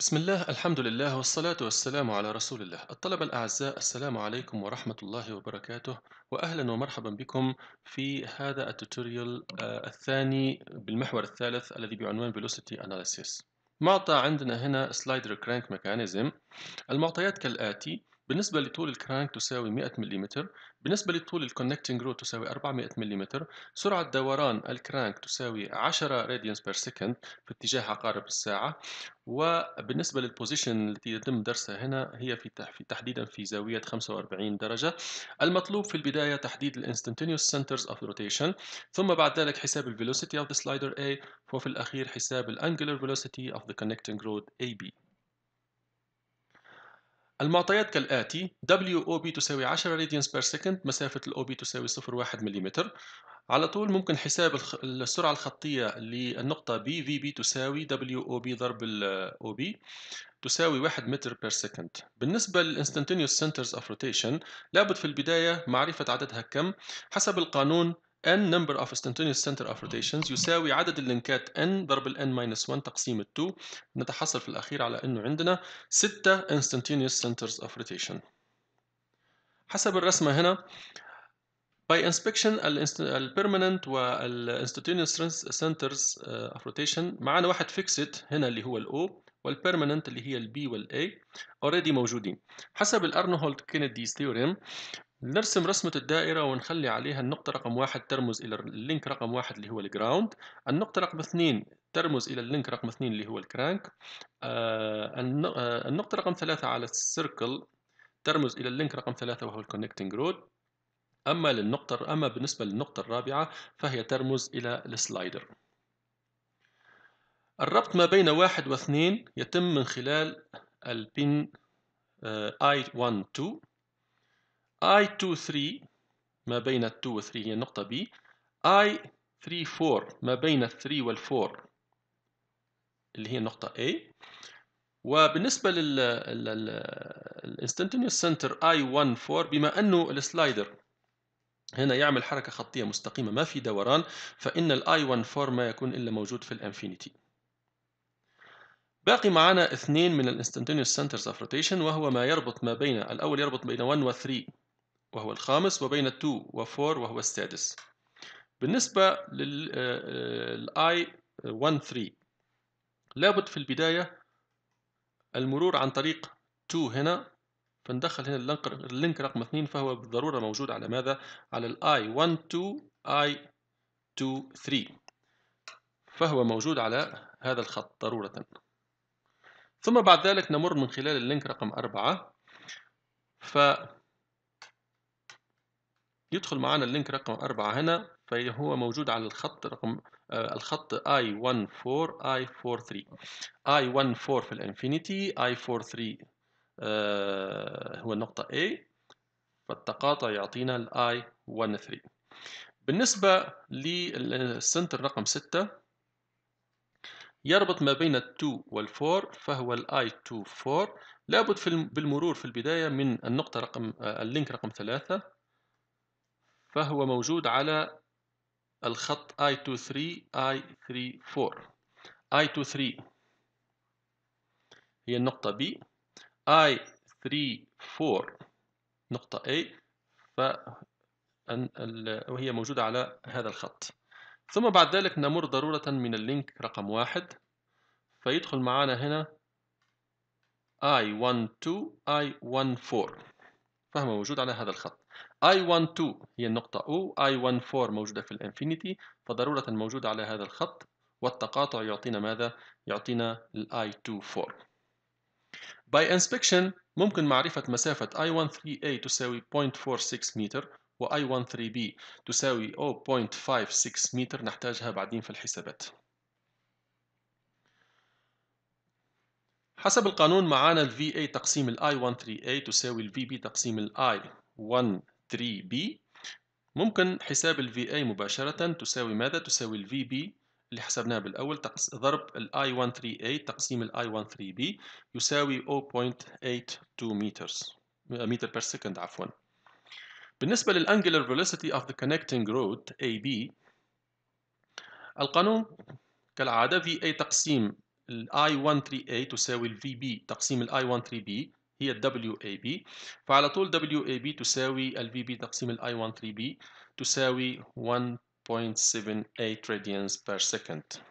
بسم الله الحمد لله والصلاة والسلام على رسول الله الطلبة الأعزاء السلام عليكم ورحمة الله وبركاته وأهلا ومرحبا بكم في هذا التوتوريال آه، الثاني بالمحور الثالث الذي بعنوان Velocity Analysis معطى عندنا هنا Slider Crank Mechanism المعطيات كالآتي بالنسبة لطول الكرانك تساوي 100 ملم بالنسبة لطول الكونكتنج رود تساوي 400 ملم سرعة دوران الكرانك تساوي 10 راديانس بير سكند في اتجاه عقارب الساعة وبالنسبة للبوزيشن التي يتم درسها هنا هي في تحديدا في زاوية 45 درجة المطلوب في البداية تحديد الانستنتينيوس سنترز اوف روتيشن ثم بعد ذلك حساب الفيلوسيتي اوف ذا سلايدر A وفي الأخير حساب فيلوسيتي اوف ذا كونكتنج connecting اي AB المعطيات كالآتي WOB تساوي 10 radians per second مسافة OB تساوي 0.1 ملم على طول ممكن حساب السرعة الخطية للنقطة BVB تساوي WOB ضرب OB تساوي 1 متر بير سكند بالنسبة للانستنتينيوس سنترز of rotation لابد في البداية معرفة عددها كم حسب القانون n number of instantaneous center of rotations يساوي عدد اللينكات n ضرب ال n minus 1 تقسيم ال 2 نتحصل في الأخير على أنه عندنا 6 instantaneous centers of rotation حسب الرسمة هنا by inspection the permanent وال instantaneous centers of rotation معانا واحد fixed هنا اللي هو ال O والpermanent اللي هي ال B وال A already موجودين حسب الأرنولد كينيديز theorem نرسم رسمة الدائرة ونخلي عليها النقطة رقم واحد ترمز إلى اللينك رقم واحد اللي هو الجراوند النقطة رقم اثنين ترمز إلى اللينك رقم اثنين اللي هو الكرانك آه, آه، النقطة رقم ثلاثة على السيركل ترمز إلى اللينك رقم ثلاثة وهو الكونكتنج رود أما للنقطة أما بالنسبة للنقطة الرابعة فهي ترمز إلى السلايدر الربط ما بين واحد واثنين يتم من خلال البين آه، i I12 I23 ما بين 2 و 3 هي النقطة B I34 ما بين 3 وال 4 اللي هي النقطة A وبالنسبة لل instantaneous سنتر I14 بما أنه السلايدر هنا يعمل حركة خطية مستقيمة ما في دوران فإن الاي 14 ما يكون إلا موجود في الانفينيتي باقي معنا اثنين من الانستنتينيوس سنترز اوف روتيشن وهو ما يربط ما بين الأول يربط بين 1 و 3 وهو الخامس وبين 2 و 4 وهو السادس بالنسبة آه، آه، للاي 1 آه، 3 لابد في البداية المرور عن طريق 2 هنا فندخل هنا اللينك رقم 2 فهو بالضرورة موجود على ماذا؟ على الاي 1 2 i 2 3 فهو موجود على هذا الخط ضرورة ثم بعد ذلك نمر من خلال اللينك رقم 4 ف يدخل معانا اللينك رقم أربعة هنا فهو موجود على الخط رقم آه الخط I14 I43 I14 في الانفينيتي I43 آه هو النقطة A فالتقاطع يعطينا ال I13 بالنسبة للسنتر رقم 6 يربط ما بين ال 2 وال 4 فهو ال I24 لابد في بالمرور في البداية من النقطة رقم آه، اللينك رقم 3 فهو موجود على الخط I23 I34 I23 هي النقطة B I34 نقطة A ف وهي موجودة على هذا الخط ثم بعد ذلك نمر ضرورة من اللينك رقم واحد فيدخل معنا هنا I12 I14 فهو موجود على هذا الخط I12 هي النقطة O I14 موجودة في الانفينيتي فضرورة موجودة على هذا الخط والتقاطع يعطينا ماذا؟ يعطينا الـ I24 By inspection ممكن معرفة مسافة I13A تساوي 0.46 متر و I13B تساوي 0.56 متر نحتاجها بعدين في الحسابات حسب القانون معانا ال VA تقسيم ال i 13 a تساوي ال VB تقسيم ال I13B ممكن حساب ال VA مباشرة تساوي ماذا؟ تساوي ال VB اللي حسبناها بالأول تقس... ضرب ال i 13 a تقسيم ال I13B يساوي 0.82 متر متر بير سكند عفوا بالنسبة Angular velocity of the connecting road AB القانون كالعادة VA تقسيم الاي 13A تساوي الفي بي تقسيم الاي 13B هي ال WAB فعلى طول WAB تساوي ال VB تقسيم ال I13B تساوي 1.78 radians per second